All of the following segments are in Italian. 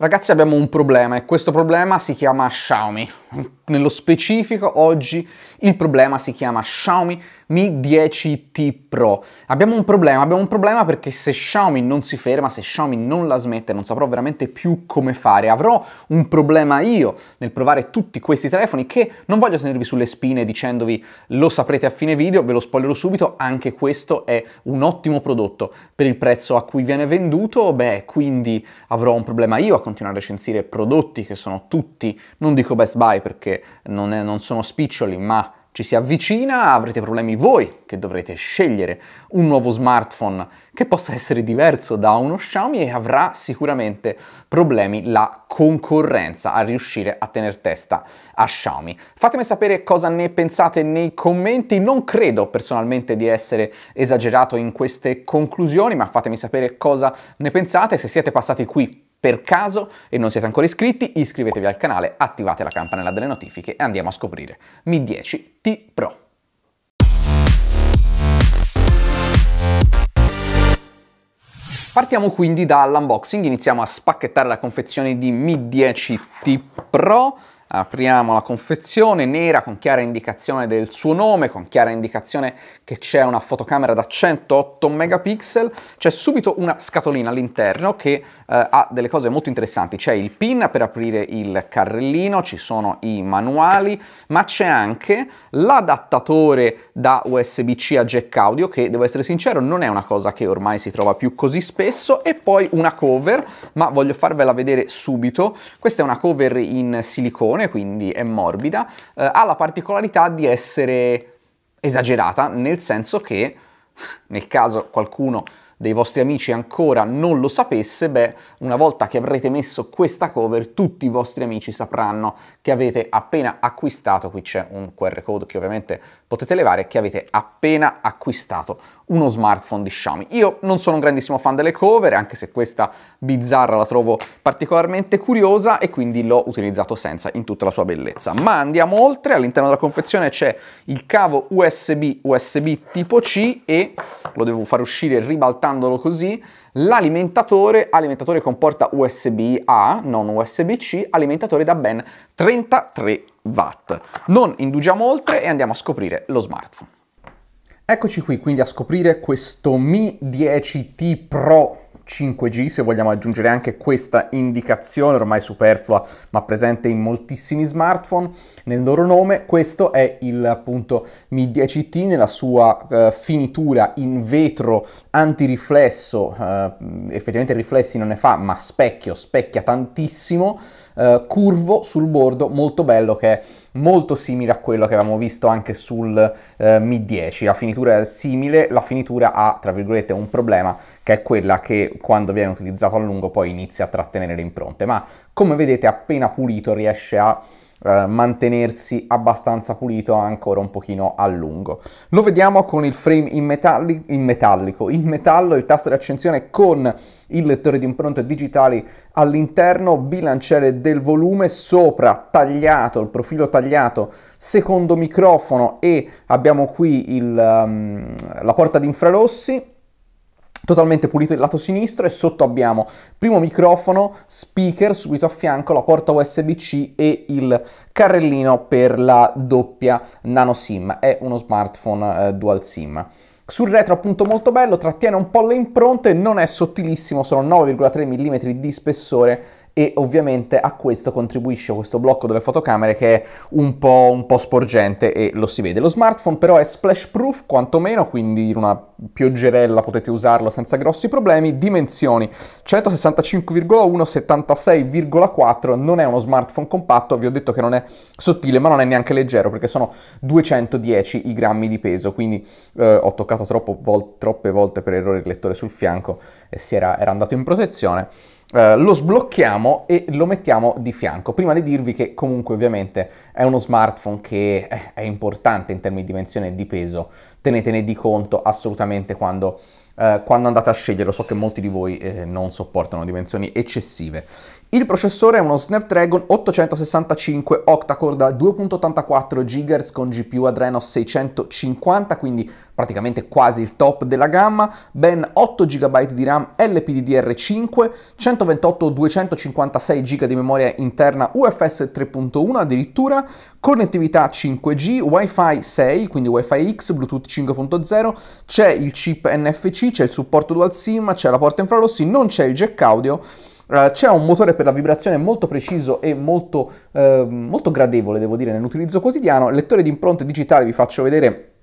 Ragazzi abbiamo un problema e questo problema si chiama Xiaomi. Nello specifico oggi il problema si chiama Xiaomi Mi 10T Pro. Abbiamo un problema, abbiamo un problema perché se Xiaomi non si ferma, se Xiaomi non la smette, non saprò veramente più come fare. Avrò un problema io nel provare tutti questi telefoni che non voglio tenervi sulle spine dicendovi lo saprete a fine video, ve lo spoilerò subito, anche questo è un ottimo prodotto per il prezzo a cui viene venduto, beh quindi avrò un problema io a continuare a recensire prodotti che sono tutti, non dico best buy perché non, è, non sono spiccioli, ma ci si avvicina, avrete problemi voi che dovrete scegliere un nuovo smartphone che possa essere diverso da uno Xiaomi e avrà sicuramente problemi la concorrenza a riuscire a tenere testa a Xiaomi. Fatemi sapere cosa ne pensate nei commenti, non credo personalmente di essere esagerato in queste conclusioni, ma fatemi sapere cosa ne pensate se siete passati qui per caso e non siete ancora iscritti, iscrivetevi al canale, attivate la campanella delle notifiche e andiamo a scoprire Mi 10 T Pro. Partiamo quindi dall'unboxing, iniziamo a spacchettare la confezione di Mi 10 T Pro Apriamo la confezione nera con chiara indicazione del suo nome, con chiara indicazione che c'è una fotocamera da 108 megapixel. C'è subito una scatolina all'interno che eh, ha delle cose molto interessanti. C'è il pin per aprire il carrellino, ci sono i manuali, ma c'è anche l'adattatore da USB-C a jack audio che, devo essere sincero, non è una cosa che ormai si trova più così spesso. E poi una cover, ma voglio farvela vedere subito. Questa è una cover in silicone arancione, quindi è morbida, eh, ha la particolarità di essere esagerata, nel senso che nel caso qualcuno dei vostri amici ancora non lo sapesse, beh, una volta che avrete messo questa cover, tutti i vostri amici sapranno che avete appena acquistato, qui c'è un QR code che ovviamente potete levare, che avete appena acquistato uno smartphone di Xiaomi. Io non sono un grandissimo fan delle cover, anche se questa bizzarra la trovo particolarmente curiosa e quindi l'ho utilizzato senza in tutta la sua bellezza. Ma andiamo oltre, all'interno della confezione c'è il cavo USB USB tipo C e lo devo far uscire ribaltando portandolo così l'alimentatore, alimentatore con USB-A, non USB-C, alimentatore da ben 33 watt. Non indugiamo oltre e andiamo a scoprire lo smartphone. Eccoci qui quindi a scoprire questo Mi 10T Pro 5G, se vogliamo aggiungere anche questa indicazione ormai superflua ma presente in moltissimi smartphone nel loro nome, questo è il appunto Mi 10T nella sua eh, finitura in vetro antiriflesso, eh, effettivamente riflessi non ne fa ma specchio, specchia tantissimo eh, curvo sul bordo molto bello che è molto simile a quello che avevamo visto anche sul eh, Mi 10. La finitura è simile, la finitura ha, tra virgolette, un problema che è quella che quando viene utilizzato a lungo poi inizia a trattenere le impronte, ma come vedete appena pulito riesce a eh, mantenersi abbastanza pulito ancora un pochino a lungo. Lo vediamo con il frame in, metalli in metallico, in metallo, il tasto di accensione con il lettore di impronte digitali all'interno, bilanciere del volume sopra tagliato, il profilo tagliato, secondo microfono e abbiamo qui il, um, la porta di infrarossi totalmente pulito il lato sinistro e sotto abbiamo primo microfono, speaker, subito a fianco la porta USB-C e il carrellino per la doppia nano SIM. È uno smartphone eh, dual SIM. Sul retro appunto molto bello, trattiene un po' le impronte, non è sottilissimo, sono 9,3 mm di spessore e ovviamente a questo contribuisce questo blocco delle fotocamere che è un po', un po sporgente e lo si vede. Lo smartphone però è splash proof quantomeno, quindi in una pioggerella potete usarlo senza grossi problemi. Dimensioni 165,1 76,4, non è uno smartphone compatto, vi ho detto che non è sottile ma non è neanche leggero perché sono 210 i grammi di peso, quindi eh, ho toccato vol troppe volte per errore il lettore sul fianco e si era, era andato in protezione eh, lo sblocchiamo e lo mettiamo di fianco. Prima di dirvi che comunque ovviamente è uno smartphone che eh, è importante in termini di dimensione e di peso, tenetene di conto assolutamente quando Uh, quando andate a scegliere. Lo So che molti di voi eh, non sopportano dimensioni eccessive. Il processore è uno Snapdragon 865 octa-core da 2.84 GHz con GPU Adreno 650, quindi praticamente quasi il top della gamma, ben 8 GB di RAM LPDDR5, 128-256 GB di memoria interna UFS 3.1 addirittura, connettività 5G, WiFi 6, quindi WiFi X, Bluetooth 5.0, c'è il chip NFC, c'è il supporto dual SIM, c'è la porta infrarossi, non c'è il jack audio, eh, c'è un motore per la vibrazione molto preciso e molto, eh, molto gradevole, devo dire, nell'utilizzo quotidiano. Lettore di impronte digitale, vi faccio vedere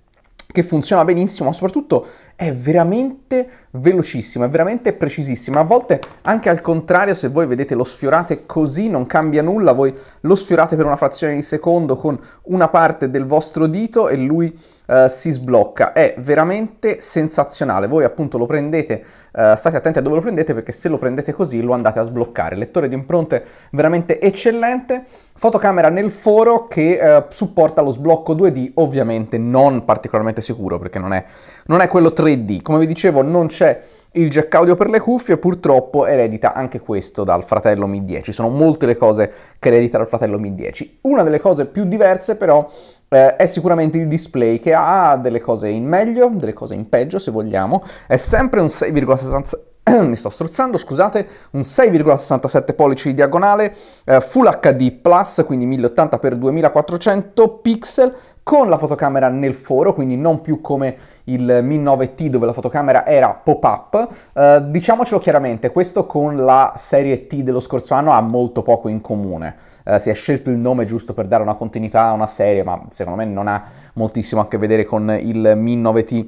che funziona benissimo, ma soprattutto è veramente velocissima, è veramente precisissima. A volte anche al contrario, se voi vedete lo sfiorate così, non cambia nulla, voi lo sfiorate per una frazione di secondo con una parte del vostro dito e lui eh, si sblocca, è veramente sensazionale, voi appunto lo prendete, eh, state attenti a dove lo prendete perché se lo prendete così lo andate a sbloccare, lettore di impronte veramente eccellente, fotocamera nel foro che eh, supporta lo sblocco 2D, ovviamente non particolarmente sicuro perché non è, non è quello 3D, come vi dicevo non c'è il jack audio per le cuffie purtroppo eredita anche questo dal fratello Mi 10. Sono molte le cose che eredita dal fratello Mi 10. Una delle cose più diverse però eh, è sicuramente il display che ha delle cose in meglio, delle cose in peggio se vogliamo, è sempre un 6,66. mi sto strozzando, scusate, un 6,67 pollici di diagonale, eh, Full HD Plus, quindi 1080x2400 pixel, con la fotocamera nel foro, quindi non più come il Mi 9T dove la fotocamera era pop-up. Eh, diciamocelo chiaramente, questo con la serie T dello scorso anno ha molto poco in comune. Eh, si è scelto il nome giusto per dare una continuità a una serie, ma secondo me non ha moltissimo a che vedere con il Mi 9T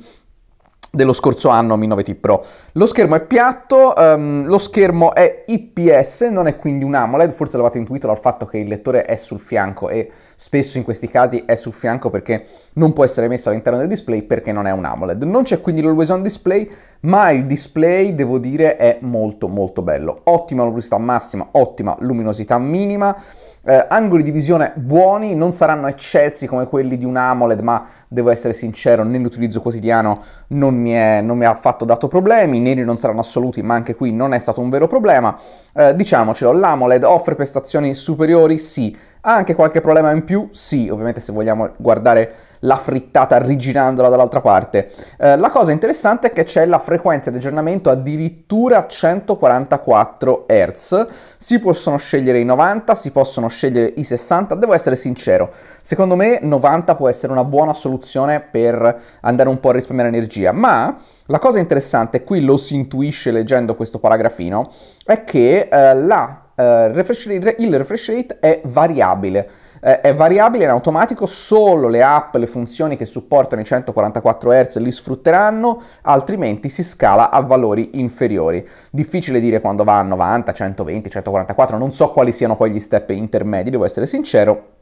dello scorso anno Mi 9T Pro. Lo schermo è piatto, um, lo schermo è IPS, non è quindi un AMOLED, forse l'avete intuito dal fatto che il lettore è sul fianco e spesso in questi casi è sul fianco perché non può essere messo all'interno del display perché non è un AMOLED. Non c'è quindi l'always on display, ma il display devo dire è molto molto bello. Ottima luminosità massima, ottima luminosità minima. Eh, angoli di visione buoni, non saranno eccelsi come quelli di un AMOLED, ma devo essere sincero, nell'utilizzo quotidiano non mi, è, non mi ha affatto dato problemi, i neri non saranno assoluti, ma anche qui non è stato un vero problema. Eh, diciamocelo, l'AMOLED offre prestazioni superiori? Sì. Ha anche qualche problema in più? Sì, ovviamente se vogliamo guardare la frittata rigirandola dall'altra parte. Eh, la cosa interessante è che c'è la frequenza di aggiornamento addirittura 144 Hz. Si possono scegliere i 90, si possono scegliere i 60. Devo essere sincero, secondo me 90 può essere una buona soluzione per andare un po' a risparmiare energia, ma... La cosa interessante, qui lo si intuisce leggendo questo paragrafino, è che eh, la eh, refresh rate, il refresh rate è variabile. Eh, è variabile in automatico, solo le app, le funzioni che supportano i 144 Hz li sfrutteranno, altrimenti si scala a valori inferiori. Difficile dire quando va a 90, 120, 144, non so quali siano poi gli step intermedi, devo essere sincero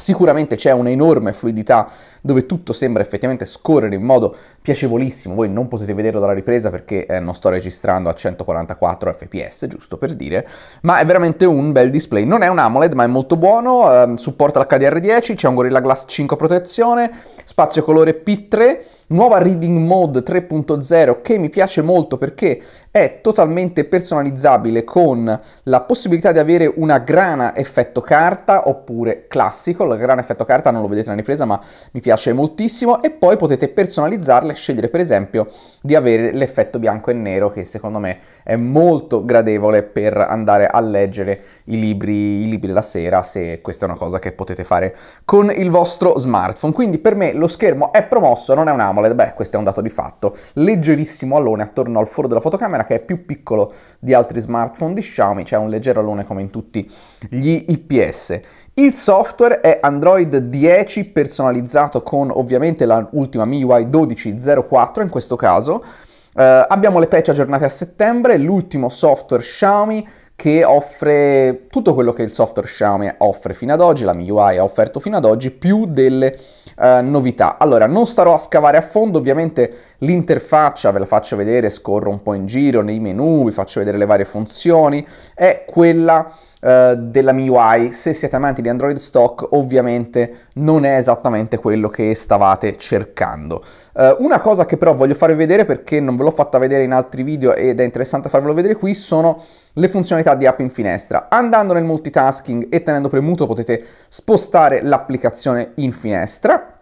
Sicuramente c'è un'enorme fluidità dove tutto sembra effettivamente scorrere in modo piacevolissimo, voi non potete vederlo dalla ripresa perché eh, non sto registrando a 144 fps, giusto per dire, ma è veramente un bel display. Non è un AMOLED ma è molto buono, eh, supporta l'HDR10, c'è un Gorilla Glass 5 protezione, spazio colore P3, nuova Reading Mode 3.0 che mi piace molto perché è totalmente personalizzabile con la possibilità di avere una grana effetto carta oppure classico, la grana effetto carta non lo vedete nella ripresa ma mi piace moltissimo e poi potete personalizzarla e scegliere per esempio di avere l'effetto bianco e nero che secondo me è molto gradevole per andare a leggere i libri, i libri la sera se questa è una cosa che potete fare con il vostro smartphone. Quindi per me lo schermo è promosso, non è un amo AMOLED, beh questo è un dato di fatto, leggerissimo alone attorno al foro della fotocamera che è più piccolo di altri smartphone di Xiaomi, c'è cioè un leggero alone come in tutti gli IPS. Il software è Android 10 personalizzato con ovviamente l'ultima MIUI 12.04 in questo caso, Uh, abbiamo le patch aggiornate a settembre, l'ultimo software Xiaomi che offre tutto quello che il software Xiaomi offre fino ad oggi, la MIUI ha offerto fino ad oggi, più delle eh, novità. Allora, non starò a scavare a fondo, ovviamente l'interfaccia ve la faccio vedere, scorro un po' in giro nei menu, vi faccio vedere le varie funzioni, è quella eh, della MIUI, se siete amanti di Android Stock ovviamente non è esattamente quello che stavate cercando. Eh, una cosa che però voglio farvi vedere perché non ve l'ho fatta vedere in altri video ed è interessante farvelo vedere qui sono le funzionalità di app in finestra. Andando nel multitasking e tenendo premuto potete spostare l'applicazione in finestra,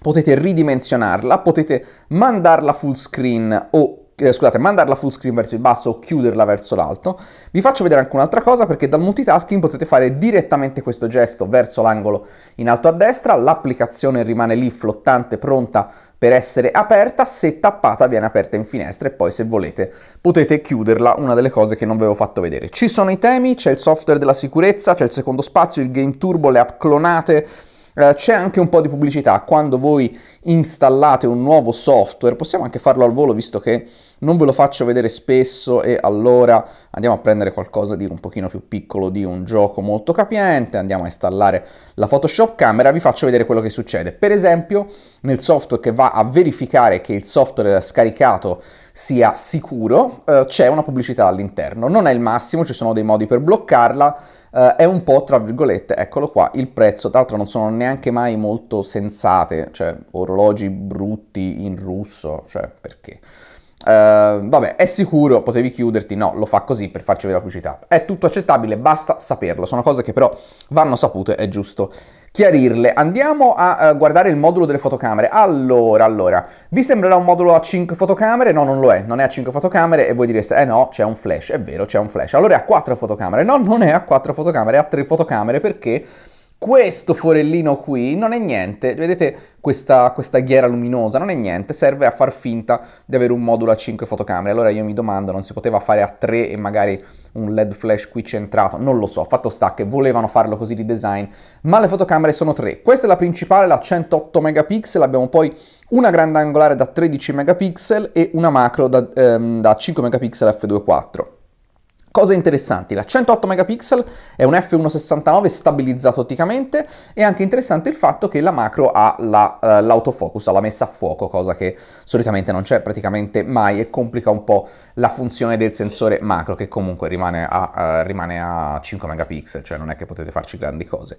potete ridimensionarla, potete mandarla full screen o eh, scusate, mandarla full screen verso il basso o chiuderla verso l'alto. Vi faccio vedere anche un'altra cosa perché dal multitasking potete fare direttamente questo gesto verso l'angolo in alto a destra, l'applicazione rimane lì flottante, pronta per essere aperta, se tappata viene aperta in finestra e poi se volete potete chiuderla, una delle cose che non vi avevo fatto vedere. Ci sono i temi, c'è il software della sicurezza, c'è il secondo spazio, il game turbo, le app clonate, eh, c'è anche un po' di pubblicità quando voi installate un nuovo software, possiamo anche farlo al volo visto che non ve lo faccio vedere spesso e allora andiamo a prendere qualcosa di un pochino più piccolo, di un gioco molto capiente, andiamo a installare la Photoshop Camera, vi faccio vedere quello che succede. Per esempio nel software che va a verificare che il software scaricato sia sicuro eh, c'è una pubblicità all'interno, non è il massimo, ci sono dei modi per bloccarla, eh, è un po', tra virgolette, eccolo qua, il prezzo, tra l'altro non sono neanche mai molto sensate, cioè orologi brutti in russo, cioè perché... Uh, vabbè, è sicuro, potevi chiuderti, no, lo fa così per farci vedere la pubblicità. È tutto accettabile, basta saperlo, sono cose che però vanno sapute, è giusto chiarirle. Andiamo a uh, guardare il modulo delle fotocamere. Allora, allora, vi sembrerà un modulo a 5 fotocamere? No, non lo è, non è a 5 fotocamere e voi direste, eh no, c'è un flash, è vero, c'è un flash. Allora è a 4 fotocamere? No, non è a 4 fotocamere, è a 3 fotocamere perché questo forellino qui non è niente, vedete questa, questa, ghiera luminosa, non è niente, serve a far finta di avere un modulo a 5 fotocamere. Allora io mi domando, non si poteva fare a 3 e magari un LED flash qui centrato? Non lo so, fatto sta che volevano farlo così di design, ma le fotocamere sono 3. Questa è la principale, la 108 megapixel, abbiamo poi una grande angolare da 13 megapixel e una macro da, ehm, da 5 megapixel f2.4. Cose interessanti, la 108 megapixel è un f1.69 stabilizzato otticamente e anche interessante il fatto che la macro ha la, uh, l'autofocus, ha la messa a fuoco, cosa che solitamente non c'è praticamente mai e complica un po' la funzione del sensore macro che comunque rimane a, uh, rimane a 5 megapixel, cioè non è che potete farci grandi cose.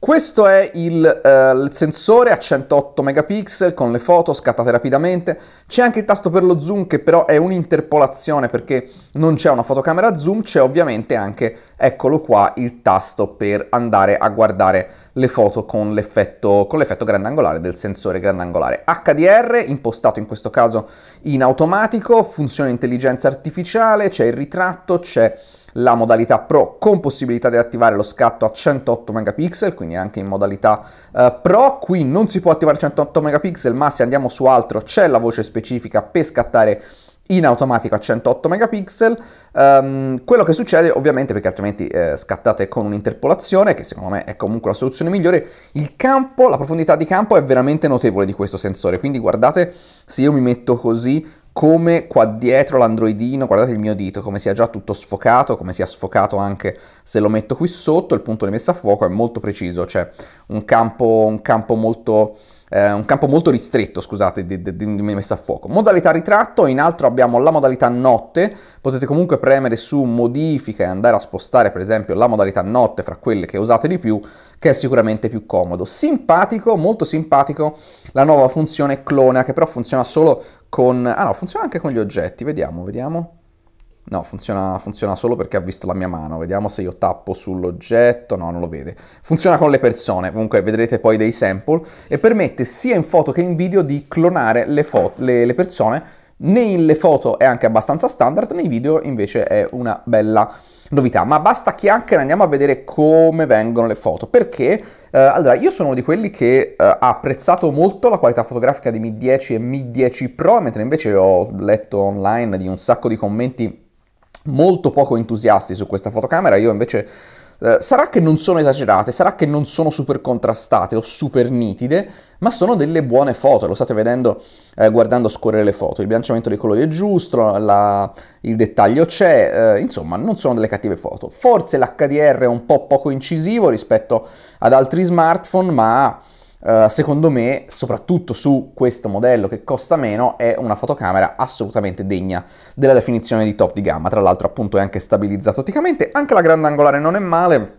Questo è il, eh, il, sensore a 108 megapixel con le foto scattate rapidamente. C'è anche il tasto per lo zoom che però è un'interpolazione perché non c'è una fotocamera zoom, c'è ovviamente anche, eccolo qua, il tasto per andare a guardare le foto con l'effetto, con l'effetto grandangolare del sensore grandangolare. HDR, impostato in questo caso in automatico, funzione intelligenza artificiale, c'è il ritratto, c'è la modalità Pro con possibilità di attivare lo scatto a 108 megapixel, quindi anche in modalità eh, Pro. Qui non si può attivare 108 megapixel, ma se andiamo su altro c'è la voce specifica per scattare in automatico a 108 megapixel. Um, quello che succede ovviamente, perché altrimenti eh, scattate con un'interpolazione, che secondo me è comunque la soluzione migliore, il campo, la profondità di campo è veramente notevole di questo sensore, quindi guardate se io mi metto così come qua dietro l'androidino, guardate il mio dito, come sia già tutto sfocato, come sia sfocato anche se lo metto qui sotto, il punto di messa a fuoco è molto preciso, c'è cioè un, un campo molto eh, un campo molto ristretto, scusate, di, di, di, messa a fuoco. Modalità ritratto, in altro abbiamo la modalità notte, potete comunque premere su modifica e andare a spostare per esempio la modalità notte fra quelle che usate di più, che è sicuramente più comodo. Simpatico, molto simpatico, la nuova funzione clona, che però funziona solo con... ah no, funziona anche con gli oggetti, vediamo, vediamo. No, funziona, funziona, solo perché ha visto la mia mano. Vediamo se io tappo sull'oggetto. No, non lo vede. Funziona con le persone. Comunque vedrete poi dei sample. E permette sia in foto che in video di clonare le, foto, le, le persone. Nelle foto è anche abbastanza standard, nei video invece è una bella novità. Ma basta chiacchiere, andiamo a vedere come vengono le foto. Perché, eh, allora, io sono uno di quelli che eh, ha apprezzato molto la qualità fotografica di Mi 10 e Mi 10 Pro, mentre invece ho letto online di un sacco di commenti molto poco entusiasti su questa fotocamera, io invece... Eh, sarà che non sono esagerate, sarà che non sono super contrastate o super nitide, ma sono delle buone foto, lo state vedendo eh, guardando scorrere le foto, il bilanciamento dei colori è giusto, la... il dettaglio c'è, eh, insomma non sono delle cattive foto. Forse l'HDR è un po' poco incisivo rispetto ad altri smartphone, ma eh, secondo me, soprattutto su questo modello che costa meno, è una fotocamera assolutamente degna della definizione di top di gamma. Tra l'altro, appunto, è anche stabilizzata otticamente. Anche la grandangolare non è male.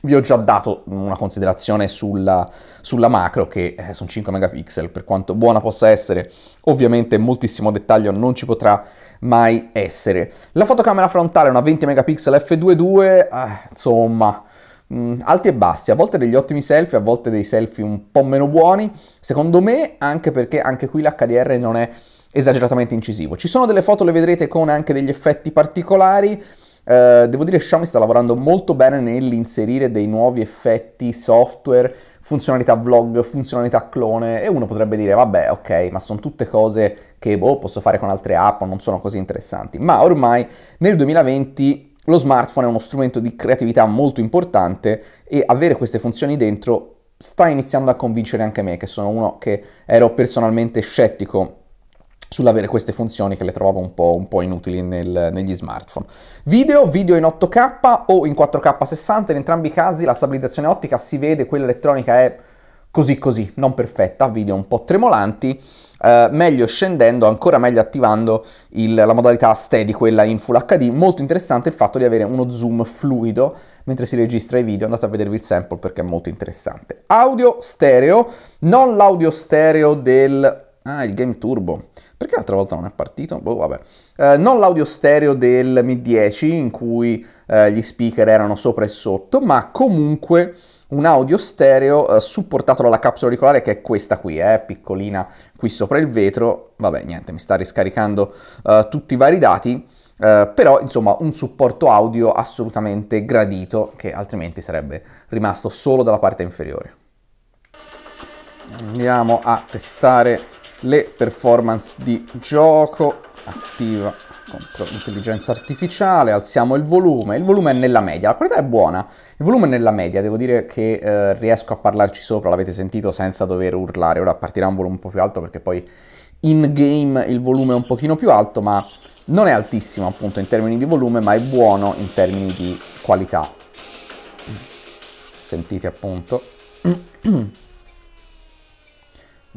Vi ho già dato una considerazione sulla, sulla macro, che eh, sono 5 megapixel, per quanto buona possa essere, ovviamente moltissimo dettaglio non ci potrà mai essere. La fotocamera frontale è una 20 megapixel f2.2, eh, insomma, mh, mm, alti e bassi, a volte degli ottimi selfie, a volte dei selfie un po' meno buoni, secondo me anche perché anche qui l'HDR non è esageratamente incisivo. Ci sono delle foto, le vedrete, con anche degli effetti particolari, Uh, devo dire che Xiaomi sta lavorando molto bene nell'inserire dei nuovi effetti software, funzionalità vlog, funzionalità clone e uno potrebbe dire vabbè ok ma sono tutte cose che boh, posso fare con altre app non sono così interessanti ma ormai nel 2020 lo smartphone è uno strumento di creatività molto importante e avere queste funzioni dentro sta iniziando a convincere anche me, che sono uno che ero personalmente scettico sull'avere queste funzioni che le trovavo un po', un po inutili nel, negli smartphone. Video, video in 8K o in 4K 60, in entrambi i casi la stabilizzazione ottica si vede, quella elettronica è così così, non perfetta, video un po' tremolanti eh, meglio scendendo, ancora meglio attivando il, la modalità steady, quella in Full HD. Molto interessante il fatto di avere uno zoom fluido mentre si registra i video, andate a vedervi il sample perché è molto interessante. Audio stereo, non l'audio stereo del... Ah, il Game Turbo. Perché l'altra volta non è partito? Boh, vabbè. Eh, non l'audio stereo del Mi 10 in cui eh, gli speaker erano sopra e sotto, ma comunque un audio stereo eh, supportato dalla capsula auricolare che è questa qui, eh, piccolina qui sopra il vetro. Vabbè, niente, mi sta riscaricando eh, tutti i vari dati. Uh, però insomma un supporto audio assolutamente gradito che altrimenti sarebbe rimasto solo dalla parte inferiore. Andiamo a testare le performance di gioco attiva contro intelligenza artificiale, alziamo il volume, il volume è nella media, la qualità è buona, il volume è nella media, devo dire che eh, riesco a parlarci sopra, l'avete sentito senza dover urlare, ora partirà un volume un po' più alto perché poi in game il volume è un pochino più alto, ma non è altissimo appunto in termini di volume, ma è buono in termini di qualità. Sentite appunto.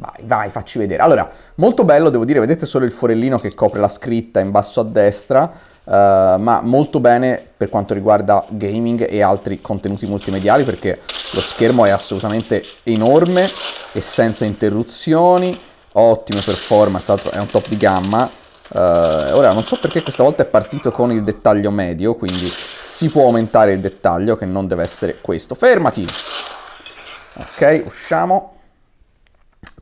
Vai, vai, facci vedere. Allora, molto bello, devo dire, vedete solo il forellino che copre la scritta in basso a destra, uh, ma molto bene per quanto riguarda gaming e altri contenuti multimediali, perché lo schermo è assolutamente enorme e senza interruzioni, ottime performance, è un top di gamma. Uh, ora, non so perché questa volta è partito con il dettaglio medio, quindi si può aumentare il dettaglio, che non deve essere questo. Fermati! Ok, usciamo.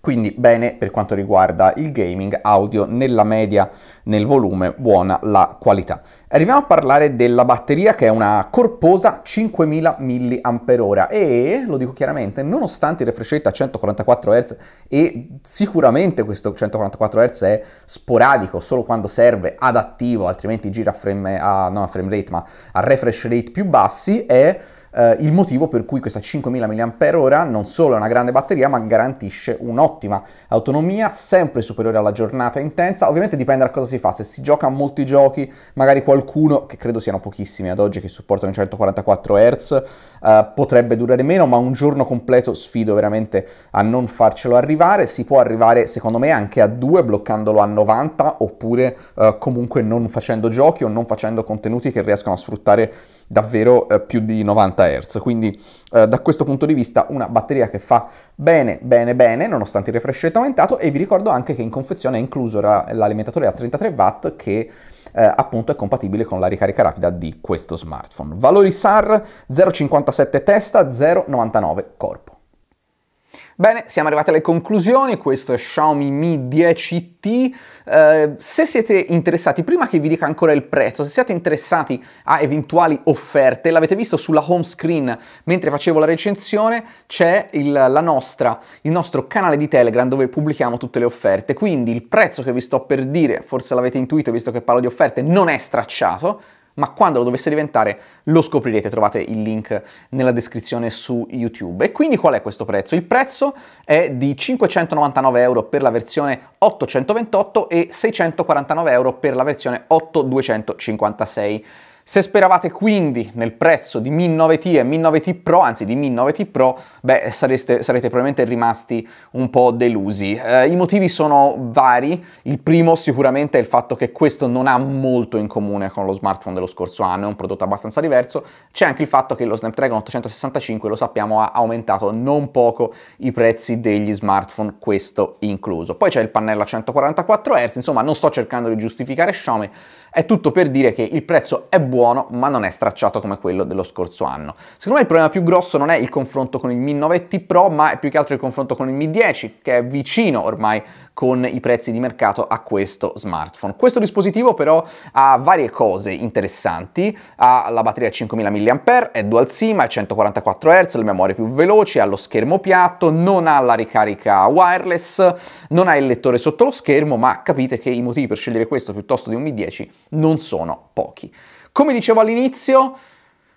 Quindi bene per quanto riguarda il gaming, audio nella media, nel volume, buona la qualità. Arriviamo a parlare della batteria che è una corposa 5000 mAh e, lo dico chiaramente, nonostante il refresh rate a 144 Hz e sicuramente questo 144 Hz è sporadico solo quando serve adattivo, altrimenti gira a frame, a, non a frame rate ma a refresh rate più bassi, è eh, il motivo per cui questa 5000 mAh non solo è una grande batteria ma garantisce un'ottima autonomia sempre superiore alla giornata intensa, ovviamente dipende da cosa si fa, se si gioca a molti giochi magari qualcuno, che credo siano pochissimi ad oggi che supportano i 144 Hz, eh, potrebbe durare meno ma un giorno completo sfido veramente a non farcelo arrivare, si può arrivare secondo me anche a 2 bloccandolo a 90 oppure eh, comunque non facendo giochi o non facendo contenuti che riescono a sfruttare davvero eh, più di 90 Hz, quindi eh, da questo punto di vista una batteria che fa bene bene bene nonostante il refresh rate aumentato e vi ricordo anche che in confezione è incluso l'alimentatore a 33 watt che eh, appunto è compatibile con la ricarica rapida di questo smartphone. Valori SAR 0,57 testa, 0,99 corpo. Bene, siamo arrivati alle conclusioni, questo è Xiaomi Mi 10T. Eh, se siete interessati, prima che vi dica ancora il prezzo, se siete interessati a eventuali offerte, l'avete visto sulla home screen mentre facevo la recensione, c'è il, la nostra, il nostro canale di Telegram dove pubblichiamo tutte le offerte. Quindi il prezzo che vi sto per dire, forse l'avete intuito visto che parlo di offerte, non è stracciato, ma quando lo dovesse diventare lo scoprirete, trovate il link nella descrizione su YouTube. E quindi qual è questo prezzo? Il prezzo è di 599 euro per la versione 828 e 649 euro per la versione 8256. Se speravate quindi nel prezzo di Mi 9T e Mi 9T Pro, anzi di Mi 9T Pro, beh, sareste, sarete probabilmente rimasti un po' delusi. Eh, I motivi sono vari. Il primo sicuramente è il fatto che questo non ha molto in comune con lo smartphone dello scorso anno, è un prodotto abbastanza diverso. C'è anche il fatto che lo Snapdragon 865, lo sappiamo, ha aumentato non poco i prezzi degli smartphone, questo incluso. Poi c'è il pannello a 144 Hz, insomma non sto cercando di giustificare Xiaomi, è tutto per dire che il prezzo è buono buono, ma non è stracciato come quello dello scorso anno. Secondo me il problema più grosso non è il confronto con il Mi 9T Pro, ma è più che altro il confronto con il Mi 10, che è vicino ormai con i prezzi di mercato a questo smartphone. Questo dispositivo però ha varie cose interessanti, ha la batteria a 5000 mAh, è dual SIM, è 144 Hz, le memorie più veloci, ha lo schermo piatto, non ha la ricarica wireless, non ha il lettore sotto lo schermo, ma capite che i motivi per scegliere questo piuttosto di un Mi 10 non sono pochi. Come dicevo all'inizio,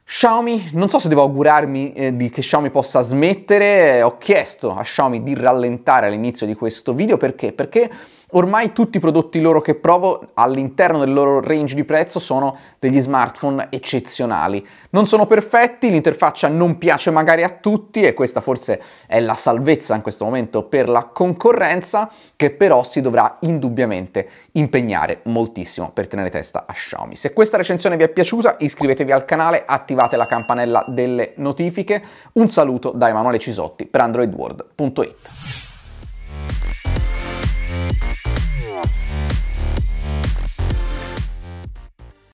Xiaomi, non so se devo augurarmi eh, di, che Xiaomi possa smettere, eh, ho chiesto a Xiaomi di rallentare all'inizio di questo video perché? Perché Ormai tutti i prodotti loro che provo all'interno del loro range di prezzo sono degli smartphone eccezionali. Non sono perfetti, l'interfaccia non piace magari a tutti e questa forse è la salvezza in questo momento per la concorrenza che però si dovrà indubbiamente impegnare moltissimo per tenere testa a Xiaomi. Se questa recensione vi è piaciuta iscrivetevi al canale, attivate la campanella delle notifiche. Un saluto da Emanuele Cisotti per androidworld.it. Thank you